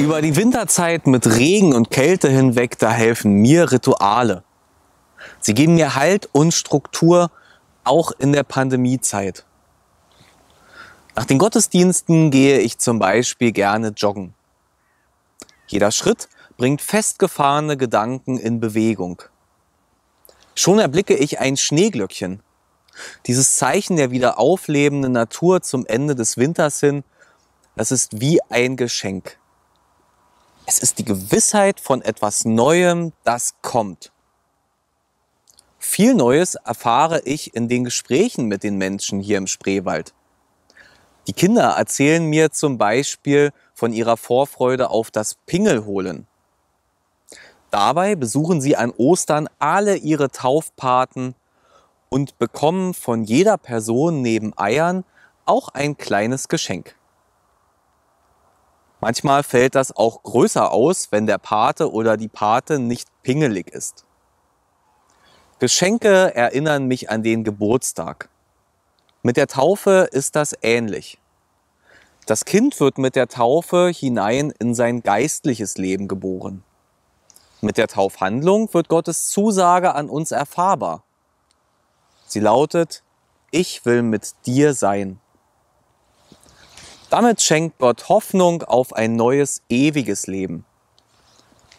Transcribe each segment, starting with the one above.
Über die Winterzeit mit Regen und Kälte hinweg, da helfen mir Rituale. Sie geben mir Halt und Struktur, auch in der Pandemiezeit. Nach den Gottesdiensten gehe ich zum Beispiel gerne joggen. Jeder Schritt bringt festgefahrene Gedanken in Bewegung. Schon erblicke ich ein Schneeglöckchen. Dieses Zeichen der wieder auflebenden Natur zum Ende des Winters hin, das ist wie ein Geschenk. Es ist die Gewissheit von etwas Neuem, das kommt. Viel Neues erfahre ich in den Gesprächen mit den Menschen hier im Spreewald. Die Kinder erzählen mir zum Beispiel von ihrer Vorfreude auf das Pingelholen. Dabei besuchen sie an Ostern alle ihre Taufpaten und bekommen von jeder Person neben Eiern auch ein kleines Geschenk. Manchmal fällt das auch größer aus, wenn der Pate oder die Pate nicht pingelig ist. Geschenke erinnern mich an den Geburtstag. Mit der Taufe ist das ähnlich. Das Kind wird mit der Taufe hinein in sein geistliches Leben geboren. Mit der Taufhandlung wird Gottes Zusage an uns erfahrbar. Sie lautet, ich will mit dir sein. Damit schenkt Gott Hoffnung auf ein neues, ewiges Leben.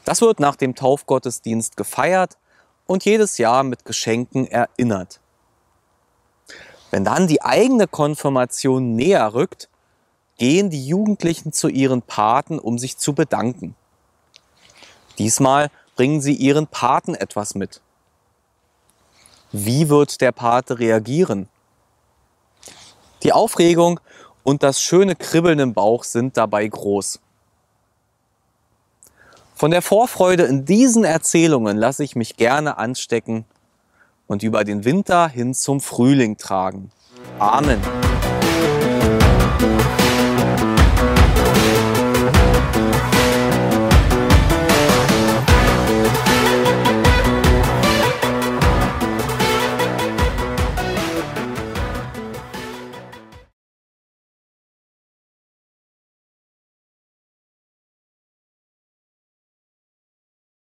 Das wird nach dem Taufgottesdienst gefeiert und jedes Jahr mit Geschenken erinnert. Wenn dann die eigene Konfirmation näher rückt, gehen die Jugendlichen zu ihren Paten, um sich zu bedanken. Diesmal bringen sie ihren Paten etwas mit. Wie wird der Pate reagieren? Die Aufregung und das schöne Kribbeln im Bauch sind dabei groß. Von der Vorfreude in diesen Erzählungen lasse ich mich gerne anstecken und über den Winter hin zum Frühling tragen. Amen.